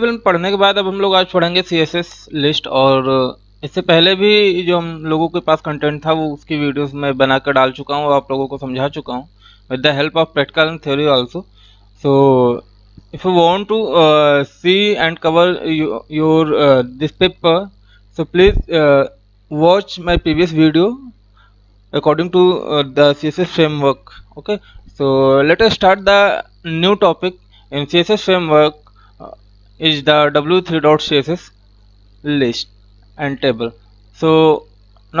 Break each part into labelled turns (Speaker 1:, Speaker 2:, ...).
Speaker 1: table पढ़ने के बाद अब हम लोग आज पढ़ेंगे सी एस एस लिस्ट और इससे पहले भी जो हम लोगों के पास कंटेंट था वो उसकी वीडियोस में बनाकर डाल चुका हूँ आप लोगों को समझा चुका हूँ with the help of practical and theory also so if you want to see and cover your this paper so please watch my previous video according to the C S S framework okay so let start the new topic in C S S framework is the w3.css list and table so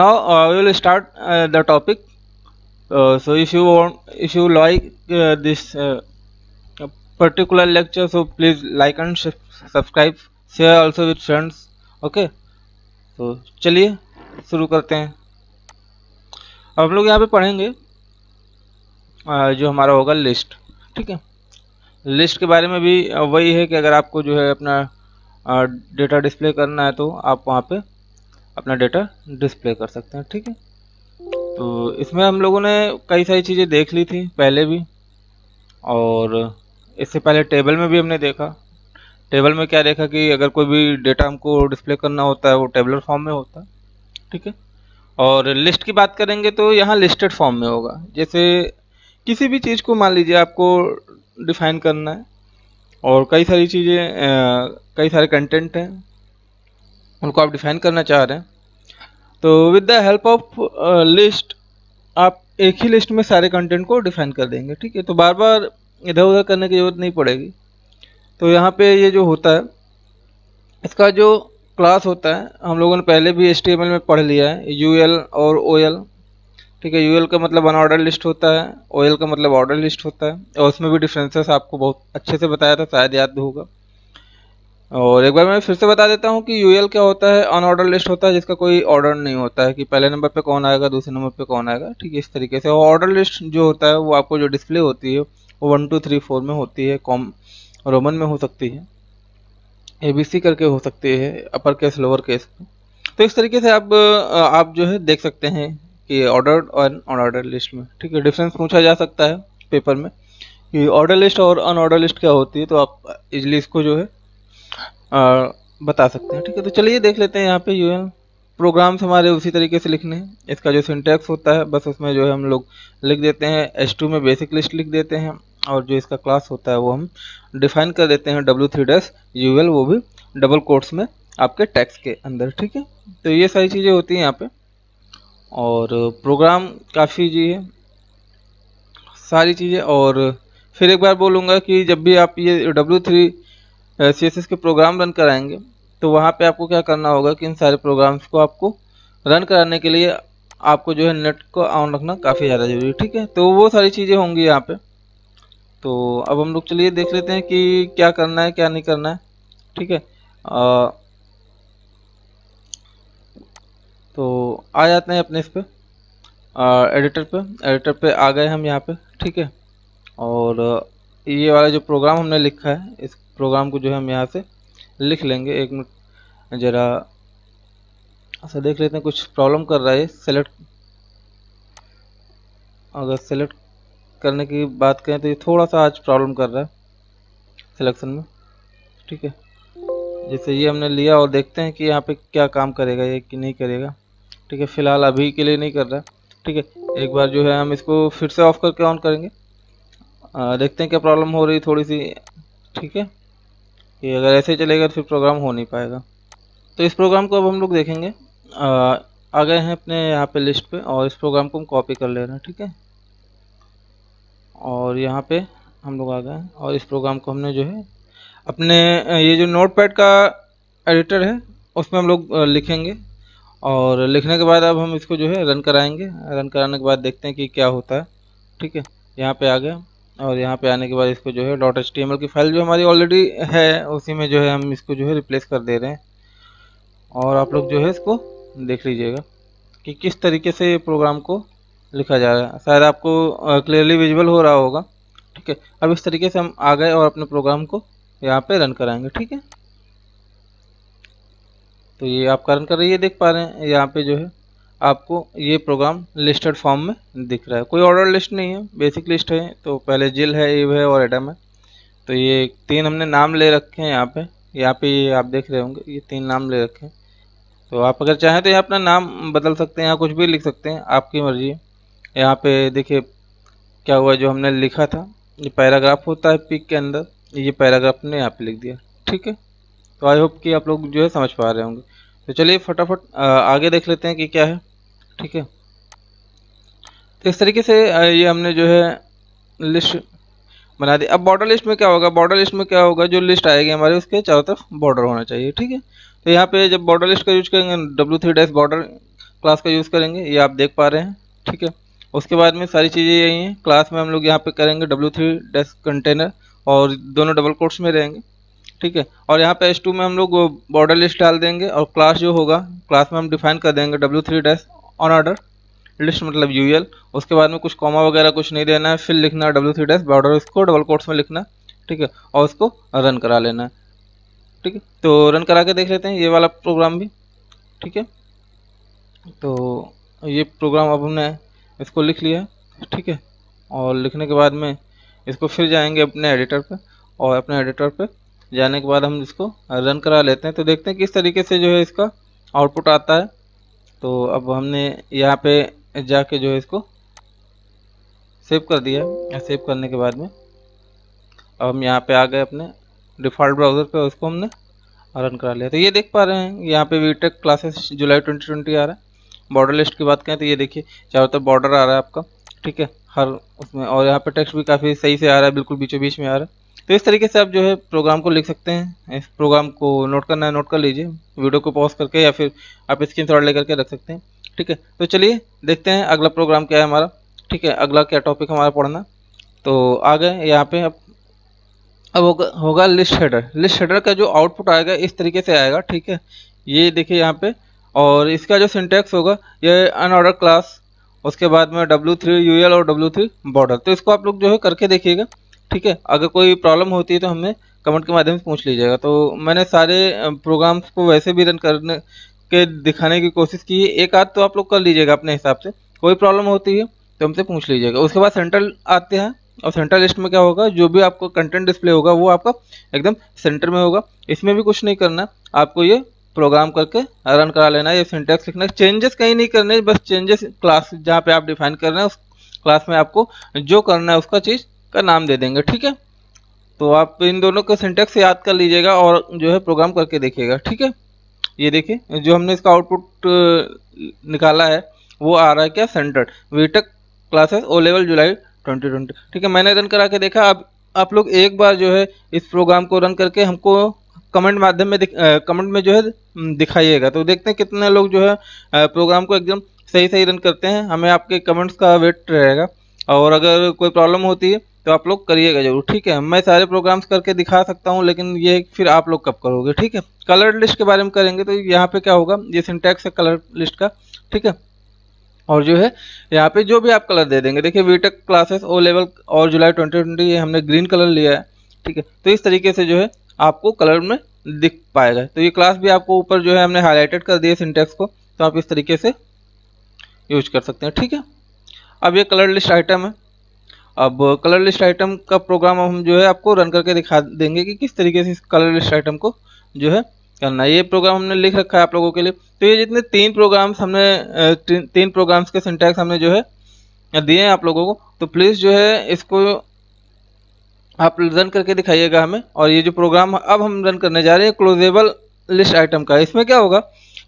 Speaker 1: now uh, we will start uh, the topic uh, so if you want if you like uh, this uh, particular lecture so please like and subscribe share also with friends okay तो चलिए शुरू करते हैं hum log yahan pe padhenge uh, jo hamara hoga list theek hai list के बारे में भी वही है कि अगर आपको जो है अपना डेटा डिस्प्ले करना है तो आप वहाँ पे अपना डेटा डिस्प्ले कर सकते हैं ठीक है तो इसमें हम लोगों ने कई सारी चीज़ें देख ली थी पहले भी और इससे पहले टेबल में भी हमने देखा टेबल में क्या देखा कि अगर कोई भी डेटा हमको डिस्प्ले करना होता है वो टेबलर फॉर्म में होता है ठीक है और लिस्ट की बात करेंगे तो यहाँ लिस्टेड फॉर्म में होगा जैसे किसी भी चीज़ को मान लीजिए आपको डिफाइन करना है और कई सारी चीज़ें कई सारे कंटेंट हैं उनको आप डिफाइन करना चाह रहे हैं तो with the help of list आप एक ही लिस्ट में सारे कंटेंट को डिफाइन कर देंगे ठीक है तो बार बार इधर उधर करने की ज़रूरत नहीं पड़ेगी तो यहाँ पे ये जो होता है इसका जो क्लास होता है हम लोगों ने पहले भी एच में पढ़ लिया है यू और ओ ठीक है यूएल का मतलब अनऑर्डर लिस्ट होता है ओएल का मतलब ऑर्डर लिस्ट होता है और उसमें भी डिफरेंसेस आपको बहुत अच्छे से बताया था शायद याद होगा और एक बार मैं फिर से बता देता हूँ कि यूएल क्या होता है अनऑर्डर लिस्ट होता है जिसका कोई ऑर्डर नहीं होता है कि पहले नंबर पर कौन आएगा दूसरे नंबर पर कौन आएगा ठीक है इस तरीके से और ऑर्डर लिस्ट जो होता है वो आपको जो डिस्प्ले होती है वो वन टू थ्री फोर में होती है कॉम रोमन में हो सकती है ए बी सी करके हो सकती है अपर केस लोअर केस तो इस तरीके से आप आप जो है देख सकते हैं कि ऑर्डर और अनऑर्डर लिस्ट में ठीक है डिफरेंस पूछा जा सकता है पेपर में कि ऑर्डर लिस्ट और अनऑर्डर लिस्ट क्या होती है तो आप इजली इसको जो है आ, बता सकते हैं ठीक है तो चलिए देख लेते हैं यहाँ पे यू प्रोग्राम्स हमारे उसी तरीके से लिखने हैं इसका जो सिंटेक्स होता है बस उसमें जो है हम लोग लिख देते हैं एस टू में बेसिक लिस्ट लिख देते हैं और जो इसका क्लास होता है वो हम डिफाइन कर देते हैं W three dash U L वो भी डबल कोर्ट्स में आपके टैक्स के अंदर ठीक है तो ये सारी चीज़ें होती हैं यहाँ पर और प्रोग्राम काफ़ी जी है सारी चीज़ें और फिर एक बार बोलूँगा कि जब भी आप ये W three C S S के प्रोग्राम रन कराएंगे तो वहाँ पे आपको क्या करना होगा कि इन सारे प्रोग्राम्स को आपको रन कराने के लिए आपको जो है नेट को ऑन रखना काफ़ी ज़्यादा जरूरी ठीक है तो वो सारी चीज़ें होंगी यहाँ पे तो अब हम लोग चलिए देख लेते हैं कि क्या करना है क्या नहीं करना है ठीक है आ, तो आ जाते हैं अपने इस पर एडिटर पे एडिटर पे आ गए हम यहाँ पे ठीक है और ये वाला जो प्रोग्राम हमने लिखा है इस प्रोग्राम को जो है हम यहाँ से लिख लेंगे एक मिनट ज़रा ऐसा अच्छा, देख लेते हैं कुछ प्रॉब्लम कर रहा है सेलेक्ट अगर सेलेक्ट करने की बात करें तो ये थोड़ा सा आज प्रॉब्लम कर रहा है सिलेक्शन में ठीक है जैसे ये हमने लिया और देखते हैं कि यहाँ पे क्या काम करेगा ये कि नहीं करेगा ठीक है फिलहाल अभी के लिए नहीं कर रहा ठीक है एक बार जो है हम इसको फिर से ऑफ करके ऑन करेंगे आ, देखते हैं क्या प्रॉब्लम हो रही थोड़ी सी ठीक है कि अगर ऐसे चलेगा तो फिर प्रोग्राम हो नहीं पाएगा तो इस प्रोग्राम को अब हम लोग देखेंगे आ, गए हैं अपने यहाँ पे लिस्ट पे और इस प्रोग्राम को हम कॉपी कर ले रहे हैं ठीक है और यहाँ पे हम लोग आ गए हैं और इस प्रोग्राम को हमने जो है अपने ये जो नोट का एडिटर है उसमें हम लोग लिखेंगे और लिखने के बाद अब हम इसको जो है रन कराएंगे रन कराने के बाद देखते हैं कि क्या होता है ठीक है यहाँ पे आ गए और यहाँ पे आने के बाद इसको जो है डॉट एच की फाइल जो हमारी ऑलरेडी है उसी में जो है हम इसको जो है रिप्लेस कर दे रहे हैं और आप लोग जो है इसको देख लीजिएगा कि किस तरीके से ये प्रोग्राम को लिखा जा रहा है शायद आपको क्लियरली विजुअल हो रहा होगा ठीक है अब इस तरीके से हम आ गए और अपने प्रोग्राम को यहाँ पे रन कराएंगे ठीक है तो ये आप कारण कर ये देख पा रहे हैं यहाँ पे जो है आपको ये प्रोग्राम लिस्टेड फॉर्म में दिख रहा है कोई ऑर्डर लिस्ट नहीं है बेसिक लिस्ट है तो पहले जिल है एव है और एडम है तो ये तीन हमने नाम ले रखे हैं यहाँ पे यहाँ पे ये आप देख रहे होंगे ये तीन नाम ले रखे हैं तो आप अगर चाहें तो यहाँ अपना नाम बदल सकते हैं यहाँ कुछ भी लिख सकते हैं आपकी मर्जी है यहाँ पे देखिए क्या हुआ जो हमने लिखा था ये पैराग्राफ होता है पिक के अंदर ये पैराग्राफ ने यहाँ पे लिख दिया ठीक है तो आई होप कि आप लोग जो है समझ पा रहे होंगे तो चलिए फटाफट आगे देख लेते हैं कि क्या है ठीक है तो इस तरीके से ये हमने जो है लिस्ट बना दी अब बॉर्डर लिस्ट में क्या होगा बॉर्डर लिस्ट में क्या होगा जो लिस्ट आएगी हमारे उसके चारों तरफ बॉर्डर होना चाहिए ठीक है तो यहाँ पे जब बॉर्डर लिस्ट का यूज करेंगे W three dash border class का यूज़ करेंगे ये आप देख पा रहे हैं ठीक है उसके बाद में सारी चीज़ें यही हैं क्लास में हम लोग यहाँ पे करेंगे डब्ल्यू थ्री डैश कंटेनर और दोनों डबल कोट्स में रहेंगे ठीक है और यहाँ पे एस टू में हम लोग बॉर्डर लिस्ट डाल देंगे और क्लास जो होगा क्लास में हम डिफाइन कर देंगे W three dash on order list मतलब यू उसके बाद में कुछ कॉमा वगैरह कुछ नहीं देना है फिर लिखना है डब्ल्यू थ्री डैश बॉर्डर उसको डबल कोर्ट्स में लिखना ठीक है और उसको रन करा लेना है ठीक है तो रन करा के देख लेते हैं ये वाला प्रोग्राम भी ठीक है तो ये प्रोग्राम अब हमने इसको लिख लिया ठीक है और लिखने के बाद में इसको फिर जाएंगे अपने एडिटर पर और अपने एडिटर पर जाने के बाद हम इसको रन करा लेते हैं तो देखते हैं किस तरीके से जो है इसका आउटपुट आता है तो अब हमने यहाँ पे जाके जो है इसको सेव कर दिया सेव करने के बाद में अब हम यहाँ पे आ गए अपने डिफ़ॉल्ट ब्राउज़र पे उसको हमने रन करा लिया तो ये देख पा रहे हैं यहाँ पे वीटेक क्लासेस जुलाई 2020 आ रहा है बॉर्डर लिस्ट की बात करें तो ये देखिए चारों तरफ बॉर्डर आ रहा है आपका ठीक है हर उसमें और यहाँ पे टेक्स्ट भी काफ़ी सही से आ रहा है बिल्कुल बीचों बीच में आ रहा है तो इस तरीके से आप जो है प्रोग्राम को लिख सकते हैं इस प्रोग्राम को नोट करना है नोट कर लीजिए वीडियो को पॉज करके या फिर आप स्क्रीन शॉट ले करके रख सकते हैं ठीक है तो चलिए देखते हैं अगला प्रोग्राम क्या है हमारा ठीक है अगला क्या टॉपिक हमारा पढ़ना तो आ गए यहाँ पे अब अब होगा होगा लिस्ट हेडर लिस्ट हेडर का जो आउटपुट आएगा इस तरीके से आएगा ठीक है ये देखिए यहाँ पे और इसका जो सिंटेक्स होगा ये अनऑर्डर क्लास उसके बाद में यू एल और थ्री बॉर्डर तो इसको आप लोग जो है करके देखिएगा ठीक है अगर कोई प्रॉब्लम होती है तो हमें कमेंट के माध्यम से पूछ लीजिएगा तो मैंने सारे प्रोग्राम्स को वैसे भी रन करने के दिखाने की कोशिश की है एक आध तो आप लोग कर लीजिएगा अपने हिसाब से कोई प्रॉब्लम होती है तो हमसे पूछ लीजिएगा उसके बाद सेंट्रल आते हैं और सेंटर लिस्ट में क्या होगा जो भी आपको कंटेंट डिस्प्ले होगा वो आपका एकदम सेंटर में होगा इसमें भी कुछ नहीं करना आपको ये प्रोग्राम करके रन करा लेना है ये सिंटेक्स लिखना है चेंजेस कहीं नहीं करने बस चेंजेस क्लास जहाँ पे आप डिफाइन कर रहे हैं उस क्लास में आपको जो करना है उसका चीज़ का नाम दे देंगे ठीक है तो आप इन दोनों का सिंटेक्स याद कर लीजिएगा और जो है प्रोग्राम करके देखिएगा ठीक है ये देखिए जो हमने इसका आउटपुट निकाला है वो आ रहा है क्या centred VTech classes O level July 2020 ठीक है मैंने रन करा के देखा अब आप लोग एक बार जो है इस प्रोग्राम को रन करके हमको कमेंट माध्यम में कमेंट में जो है दिखाइएगा तो देखते हैं कितने लोग जो है प्रोग्राम को एकदम सही सही रन करते हैं हमें आपके कमेंट्स का वेट रहेगा और अगर कोई प्रॉब्लम होती है तो आप लोग करिएगा जरूर ठीक है मैं सारे प्रोग्राम्स करके दिखा सकता हूँ लेकिन ये फिर आप लोग कब करोगे ठीक है कलर लिस्ट के बारे में करेंगे तो यहाँ पे क्या होगा ये सिंटेक्स है कलर लिस्ट का ठीक है और जो है यहाँ पे जो भी आप कलर दे देंगे देखिए वीटेक क्लासेस ओ लेवल और जुलाई ट्वेंटी ट्वेंटी हमने ग्रीन कलर लिया है ठीक है तो इस तरीके से जो है आपको कलर में दिख पाएगा तो ये क्लास भी आपको ऊपर जो है हमने हाईलाइटेड कर दिया सिंटेक्स को तो आप इस तरीके से यूज कर सकते हैं ठीक है अब ये कलर लिस्ट आइटम है अब कलर लिस्ट आइटम का प्रोग्राम हम जो है आपको रन करके दिखा देंगे कि किस तरीके से इस कलर लिस्ट आइटम को जो है करना ये प्रोग्राम हमने लिख रखा है आप लोगों के लिए तो ये जितने तीन प्रोग्राम्स हमने तीन प्रोग्राम्स के सिंटैक्स हमने जो है दिए हैं आप लोगों को तो प्लीज़ जो है इसको आप रन करके दिखाइएगा हमें और ये जो प्रोग्राम अब हम रन करने जा रहे हैं क्लोजेबल लिस्ट आइटम का इसमें क्या होगा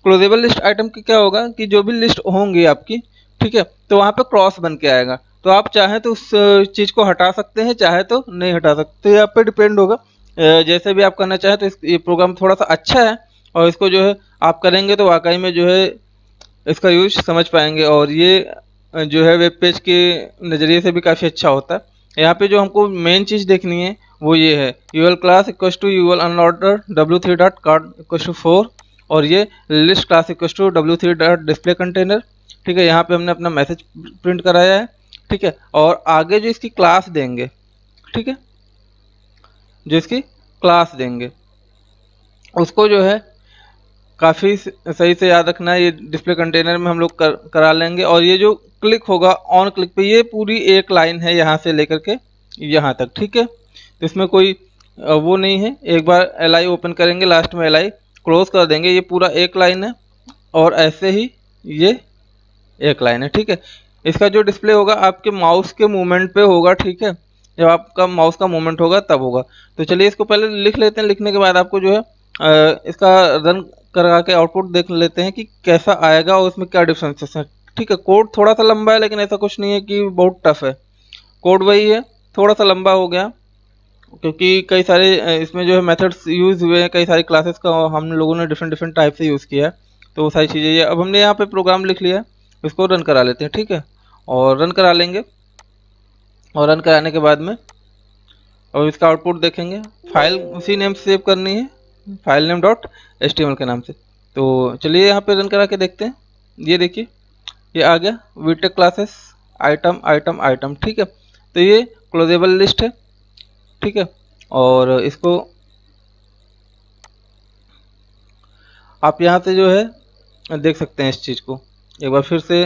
Speaker 1: क्लोजेबल लिस्ट आइटम का क्या होगा कि जो भी लिस्ट होंगी आपकी ठीक है तो वहाँ पर क्रॉस बन के आएगा तो आप चाहें तो उस चीज़ को हटा सकते हैं चाहे तो नहीं हटा सकते तो ये आप पे डिपेंड होगा जैसे भी आप करना चाहें तो इस ये प्रोग्राम थोड़ा सा अच्छा है और इसको जो है आप करेंगे तो वाकई में जो है इसका यूज समझ पाएंगे और ये जो है वेब पेज के नज़रिए से भी काफ़ी अच्छा होता है यहाँ पे जो हमको मेन चीज़ देखनी है वो ये है U L class equals to U L unorder W three dot card equals to four और ये list class equals to W three dot display container ठीक है यहाँ पे हमने अपना मैसेज प्रिंट कराया है ठीक है और आगे जो इसकी क्लास देंगे ठीक है जो इसकी क्लास देंगे उसको जो है काफ़ी सही से याद रखना है ये डिस्प्ले कंटेनर में हम लोग कर, करा लेंगे और ये जो क्लिक होगा ऑन क्लिक पे ये पूरी एक लाइन है यहाँ से लेकर के यहाँ तक ठीक है तो इसमें कोई वो नहीं है एक बार एल आई ओपन करेंगे लास्ट में एल आई क्लोज कर देंगे ये पूरा एक लाइन है और ऐसे ही ये एक लाइन है ठीक है इसका जो डिस्प्ले होगा आपके माउस के मूवमेंट पे होगा ठीक है जब आपका माउस का मूवमेंट होगा तब होगा तो चलिए इसको पहले लिख लेते हैं लिखने के बाद आपको जो है इसका रन करा के आउटपुट देख लेते हैं कि कैसा आएगा और उसमें क्या डिफ्रेंसेस हैं ठीक है कोड थोड़ा सा लंबा है लेकिन ऐसा कुछ नहीं है कि बहुत टफ है कोड वही है थोड़ा सा लंबा हो गया क्योंकि कई सारे इसमें जो है मेथड्स यूज़ हुए हैं कई सारी क्लासेस का हम लोगों ने डिफरेंट डिफरेंट टाइप से यूज़ किया है तो वो सारी चीज़ें अब हमने यहाँ पे प्रोग्राम लिख लिया है इसको रन करा लेते हैं ठीक है और रन करा लेंगे और रन कराने के बाद में और इसका आउटपुट देखेंगे फाइल उसी नेम से सेव करनी है फाइल नेम डॉट एस के नाम से तो चलिए यहाँ पे रन करा के देखते हैं ये देखिए ये आ गया VTech classes item item item ठीक है तो ये क्लोजेबल लिस्ट है ठीक है और इसको आप यहाँ से जो है देख सकते हैं इस चीज़ को एक बार फिर से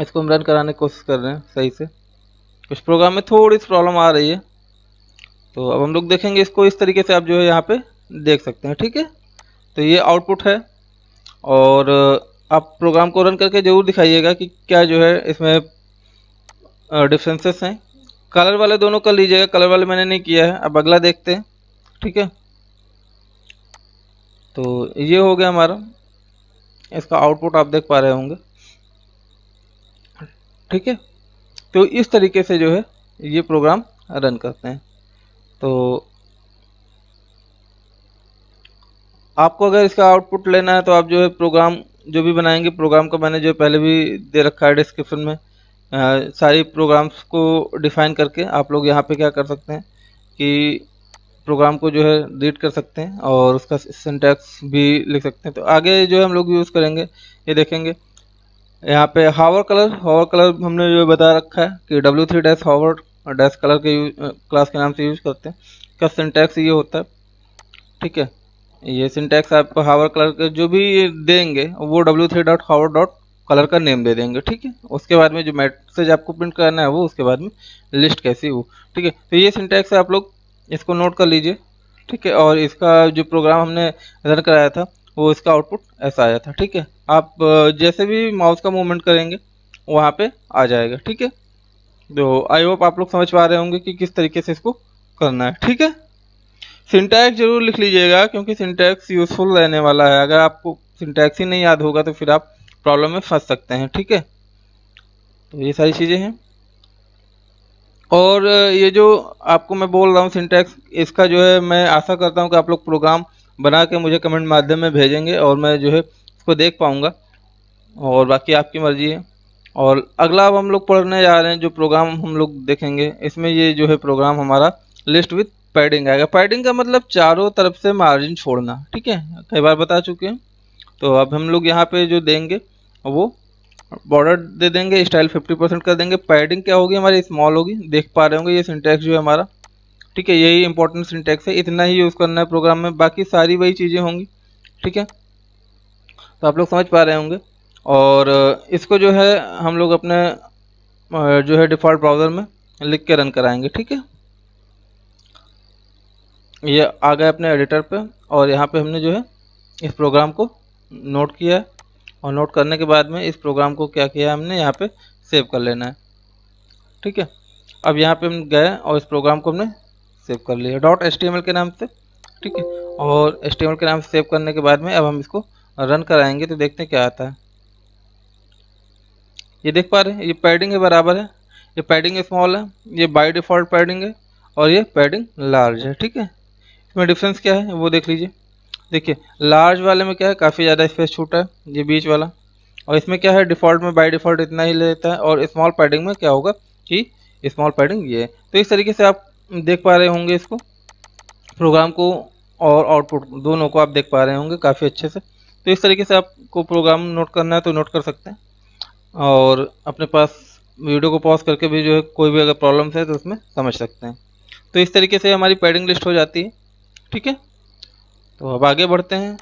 Speaker 1: इसको हम रन कराने की कोशिश कर रहे हैं सही से कुछ प्रोग्राम में थोड़ी सी प्रॉब्लम आ रही है तो अब हम लोग देखेंगे इसको इस तरीके से आप जो है यहाँ पे देख सकते हैं ठीक है तो ये आउटपुट है और आप प्रोग्राम को रन करके ज़रूर दिखाइएगा कि क्या जो है इसमें डिफ्रेंसेस हैं कलर वाले दोनों कर लीजिएगा कलर वाले मैंने नहीं किया है अब अगला देखते हैं ठीक है तो ये हो गया हमारा इसका आउटपुट आप देख पा रहे होंगे ठीक है तो इस तरीके से जो है ये प्रोग्राम रन करते हैं तो आपको अगर इसका आउटपुट लेना है तो आप जो है प्रोग्राम जो भी बनाएंगे प्रोग्राम का मैंने जो पहले भी दे रखा है डिस्क्रिप्शन में आ, सारी प्रोग्राम्स को डिफाइन करके आप लोग यहाँ पे क्या कर सकते हैं कि प्रोग्राम को जो है रीड कर सकते हैं और उसका सिंटैक्स भी लिख सकते हैं तो आगे जो है हम लोग यूज़ करेंगे ये देखेंगे यहाँ पे हावर कलर हावर कलर हमने जो बता रखा है कि W three dash hover dash colour के क्लास के नाम से यूज़ करते हैं इसका सिंटैक्स ये होता है ठीक है ये सिंटैक्स आप हावर कलर के जो भी देंगे वो W three dot hover dot colour का नेम दे देंगे ठीक है उसके बाद में जो मैसेज आपको प्रिंट करना है वो उसके बाद में लिस्ट कैसी हो ठीक है तो ये सिंटैक्स आप लोग इसको नोट कर लीजिए ठीक है और इसका जो प्रोग्राम हमने रन कराया था वो इसका आउटपुट ऐसा आया था ठीक है आप जैसे भी माउस का मूवमेंट करेंगे वहाँ पे आ जाएगा ठीक है तो आई होप आप लोग समझ पा रहे होंगे कि किस तरीके से इसको करना है ठीक है सिंटैक्स जरूर लिख लीजिएगा क्योंकि सिंटैक्स यूज़फुल रहने वाला है अगर आपको सिंटैक्स ही नहीं याद होगा तो फिर आप प्रॉब्लम में फंस सकते हैं ठीक है तो ये सारी चीज़ें हैं और ये जो आपको मैं बोल रहा हूँ सिंटैक्स इसका जो है मैं आशा करता हूँ कि आप लोग प्रोग्राम बना के मुझे कमेंट माध्यम में भेजेंगे और मैं जो है इसको देख पाऊँगा और बाकी आपकी मर्ज़ी है और अगला अब हम लोग पढ़ने जा रहे हैं जो प्रोग्राम हम लोग देखेंगे इसमें ये जो है प्रोग्राम हमारा लिस्ट विथ पैडिंग आएगा पैडिंग का मतलब चारों तरफ से मार्जिन छोड़ना ठीक है कई बार बता चुके हैं तो अब हम लोग यहाँ पे जो देंगे वो बॉर्डर दे देंगे स्टाइल 50 परसेंट कर देंगे पैडिंग क्या होगी हमारी स्मॉल होगी देख पा रहे होंगे ये सिंटेक्स जो है हमारा ठीक है यही इंपॉर्टेंट सिंटेक्स है इतना ही यूज़ करना है प्रोग्राम में बाकी सारी वही चीज़ें होंगी ठीक है तो आप लोग समझ पा रहे होंगे और इसको जो है हम लोग अपने जो है डिफ़ॉल्ट ब्राउज़र में लिख के रन कराएंगे ठीक है ये आ गए अपने एडिटर पे और यहाँ पे हमने जो है इस प्रोग्राम को नोट किया है और नोट करने के बाद में इस प्रोग्राम को क्या किया हमने यहाँ पे सेव कर लेना है ठीक है अब यहाँ पे हम गए और इस प्रोग्राम को हमने सेव कर लिया डॉट एच के नाम से ठीक है और एच के नाम से सेव करने के बाद में अब हम इसको रन कराएंगे तो देखते हैं क्या आता है ये देख पा रहे हैं ये पैडिंग के बराबर है ये पैडिंग स्मॉल है ये बाय डिफ़ॉल्ट पैडिंग है और ये पैडिंग लार्ज है ठीक है इसमें डिफरेंस क्या है वो देख लीजिए देखिए लार्ज वाले में क्या है काफ़ी ज़्यादा स्पेस छूटा है ये बीच वाला और इसमें क्या है डिफ़ॉल्ट में बाय डिफ़ॉल्ट इतना ही लेता है और स्मॉल पैडिंग में क्या होगा कि स्मॉल पैडिंग ये है तो इस तरीके से आप देख पा रहे होंगे इसको प्रोग्राम को और आउटपुट दोनों को आप देख पा रहे होंगे काफ़ी अच्छे से तो इस तरीके से आपको प्रोग्राम नोट करना है तो नोट कर सकते हैं और अपने पास वीडियो को पॉज करके भी जो है कोई भी अगर प्रॉब्लम्स है तो उसमें समझ सकते हैं तो इस तरीके से हमारी पैडिंग लिस्ट हो जाती है ठीक है तो अब आगे बढ़ते हैं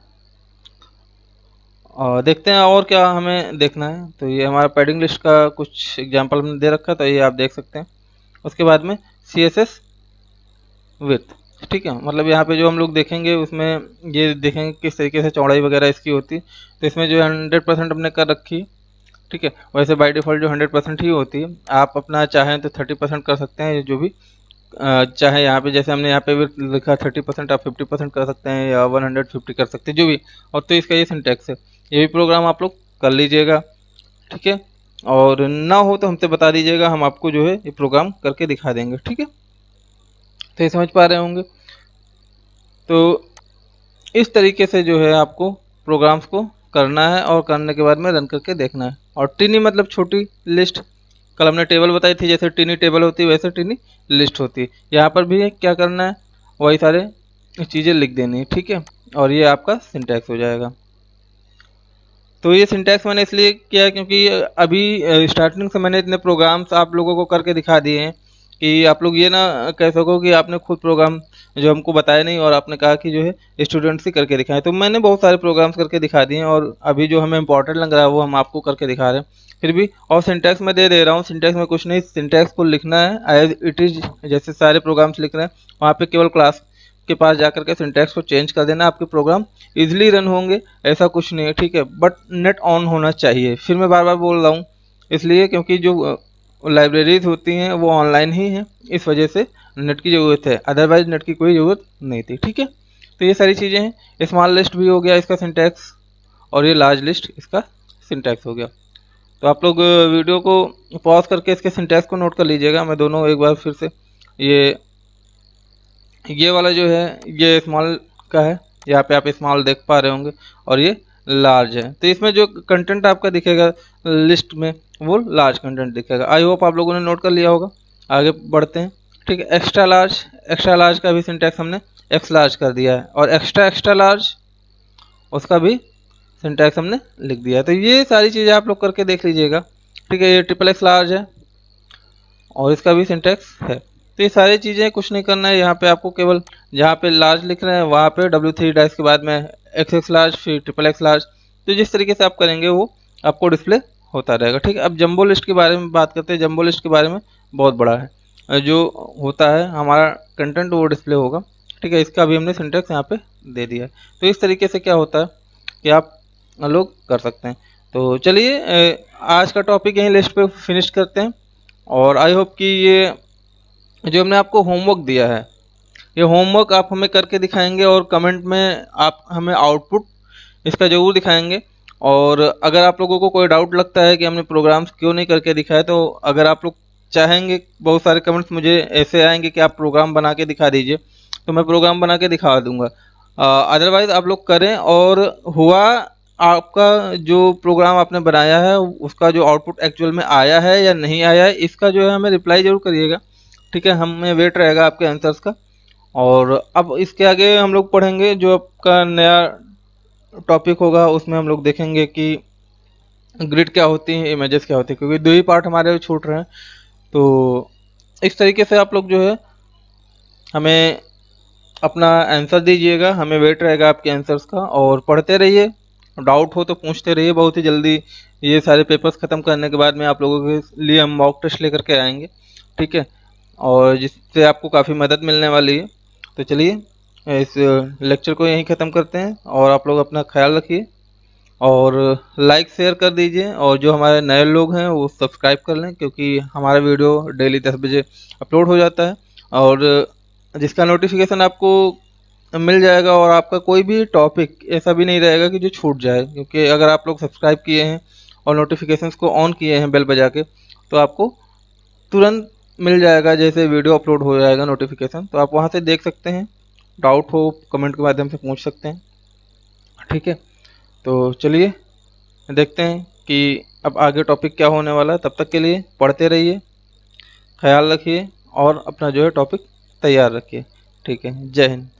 Speaker 1: और देखते हैं और क्या हमें देखना है तो ये हमारा पैडिंग लिस्ट का कुछ एग्जाम्पल हमने दे रखा है तो ये आप देख सकते हैं उसके बाद में सी एस एस विथ ठीक है मतलब यहाँ पे जो हम लोग देखेंगे उसमें ये देखेंगे किस तरीके से चौड़ाई वगैरह इसकी होती तो इसमें जो हंड्रेड परसेंट हमने कर रखी ठीक है वैसे बाय डिफ़ॉल्ट जो हंड्रेड परसेंट ही होती है आप अपना चाहें तो थर्टी परसेंट कर सकते हैं जो भी चाहे यहाँ पे जैसे हमने यहाँ पे भी लिखा थर्टी परसेंट आप फिफ्टी परसेंट कर सकते हैं या वन हंड्रेड फिफ्टी कर सकते हैं जो भी और तो इसका ये सिंटेक्स है ये भी प्रोग्राम आप लोग कर लीजिएगा ठीक है और ना हो तो हमसे बता दीजिएगा हम आपको जो है ये प्रोग्राम करके दिखा देंगे ठीक है सही तो समझ पा रहे होंगे तो इस तरीके से जो है आपको प्रोग्राम्स को करना है और करने के बाद में रन करके देखना है और टिनी मतलब छोटी लिस्ट कल हमने टेबल बताई थी जैसे टिनी टेबल होती है वैसे टिनी लिस्ट होती है यहाँ पर भी क्या करना है वही सारे चीज़ें लिख देनी है ठीक है और ये आपका सिंटैक्स हो जाएगा तो ये सिंटैक्स मैंने इसलिए किया क्योंकि अभी स्टार्टिंग से मैंने इतने प्रोग्राम्स आप लोगों को करके दिखा दिए हैं कि आप लोग ये ना कह सको कि आपने खुद प्रोग्राम जो हमको बताया नहीं और आपने कहा कि जो है स्टूडेंट से करके दिखाएं तो मैंने बहुत सारे प्रोग्राम्स करके दिखा दिए और अभी जो हमें इंपॉर्टेंट लग रहा है वो हम आपको करके दिखा रहे हैं फिर भी और सिंटैक्स मैं दे दे रहा हूँ सिंटैक्स में कुछ नहीं सिंटैक्स को लिखना है एज इट इज जैसे सारे प्रोग्राम्स लिख रहे हैं वहाँ पर केवल क्लास के पास जा करके सिंटैक्स को चेंज कर देना आपके प्रोग्राम ईजिली रन होंगे ऐसा कुछ नहीं है ठीक है बट नेट ऑन होना चाहिए फिर मैं बार बार बोल रहा हूँ इसलिए क्योंकि जो लाइब्रेरीज होती हैं वो ऑनलाइन ही हैं इस वजह से नेट की ज़रूरत है अदरवाइज नेट की कोई ज़रूरत नहीं थी ठीक है तो ये सारी चीज़ें हैं स्मॉल लिस्ट भी हो गया इसका सिंटैक्स और ये लार्ज लिस्ट इसका सिंटैक्स हो गया तो आप लोग वीडियो को पॉज करके इसके सिंटैक्स को नोट कर लीजिएगा मैं दोनों एक बार फिर से ये ये वाला जो है ये स्मॉल का है यहाँ पे आप स्मॉल देख पा रहे होंगे और ये लार्ज है तो इसमें जो कंटेंट आपका दिखेगा लिस्ट में वो लार्ज कंटेंट दिखेगा आई होप आप लोगों ने नोट कर लिया होगा आगे बढ़ते हैं ठीक है एक्स्ट्रा लार्ज एक्स्ट्रा लार्ज का भी सिंटैक्स हमने एक्स लार्ज कर दिया है और एक्स्ट्रा एक्स्ट्रा लार्ज उसका भी सिंटैक्स हमने लिख दिया है तो ये सारी चीज़ें आप लोग करके देख लीजिएगा ठीक है ये ट्रिपल एक्स लार्ज है और इसका भी सिंटैक्स है तो ये सारी चीज़ें कुछ नहीं करना है यहाँ पे आपको केवल जहाँ पे लार्ज लिख रहे हैं वहाँ पे W3 थ्री डैश के बाद में एक्स एक्स लार्ज फिर ट्रिपल एक्स लार्ज तो जिस तरीके से आप करेंगे वो आपको डिस्प्ले होता रहेगा ठीक है अब जम्बो लिस्ट के बारे में बात करते हैं जम्बो लिस्ट के बारे में बहुत बड़ा है जो होता है हमारा कंटेंट वो डिस्प्ले होगा ठीक है इसका भी हमने सिंटेक्स यहाँ पे दे दिया है तो इस तरीके से क्या होता है कि आप लोग कर सकते हैं तो चलिए आज का टॉपिक यहीं लिस्ट पे फिनिश करते हैं और आई होप कि ये जो हमने आपको होमवर्क दिया है ये होमवर्क आप हमें करके दिखाएंगे और कमेंट में आप हमें आउटपुट इसका ज़रूर दिखाएंगे और अगर आप लोगों को कोई डाउट लगता है कि हमने प्रोग्राम्स क्यों नहीं करके दिखाए तो अगर आप लोग चाहेंगे बहुत सारे कमेंट्स मुझे ऐसे आएंगे कि आप प्रोग्राम बना के दिखा दीजिए तो मैं प्रोग्राम बना के दिखा दूंगा अदरवाइज़ आप लोग करें और हुआ आपका जो प्रोग्राम आपने बनाया है उसका जो आउटपुट एक्चुअल में आया है या नहीं आया है इसका जो है हमें रिप्लाई ज़रूर करिएगा ठीक है हमें वेट रहेगा आपके आंसर्स का और अब इसके आगे हम लोग पढ़ेंगे जो आपका नया टॉपिक होगा उसमें हम लोग देखेंगे कि ग्रिड क्या होती है इमेजेस क्या होती है क्योंकि दो ही पार्ट हमारे छूट रहे हैं तो इस तरीके से आप लोग जो है हमें अपना आंसर दीजिएगा हमें वेट रहेगा आपके आंसर्स का और पढ़ते रहिए डाउट हो तो पूछते रहिए बहुत ही जल्दी ये सारे पेपर्स ख़त्म करने के बाद में आप लोगों के लिए हम मॉक टेस्ट लेकर के आएंगे ठीक है और जिससे आपको काफ़ी मदद मिलने वाली है तो चलिए इस लेक्चर को यहीं ख़त्म करते हैं और आप लोग अपना ख्याल रखिए और लाइक शेयर कर दीजिए और जो हमारे नए लोग हैं वो सब्सक्राइब कर लें क्योंकि हमारा वीडियो डेली दस बजे अपलोड हो जाता है और जिसका नोटिफिकेशन आपको मिल जाएगा और आपका कोई भी टॉपिक ऐसा भी नहीं रहेगा कि जो छूट जाए क्योंकि अगर आप लोग सब्सक्राइब किए हैं और नोटिफिकेशंस को ऑन किए हैं बेल बजा के तो आपको तुरंत मिल जाएगा जैसे वीडियो अपलोड हो जाएगा नोटिफिकेशन तो आप वहाँ से देख सकते हैं डाउट हो कमेंट के माध्यम से पूछ सकते हैं ठीक है तो चलिए देखते हैं कि अब आगे टॉपिक क्या होने वाला है तब तक के लिए पढ़ते रहिए ख्याल रखिए और अपना जो है टॉपिक तैयार रखिए ठीक है जय हिंद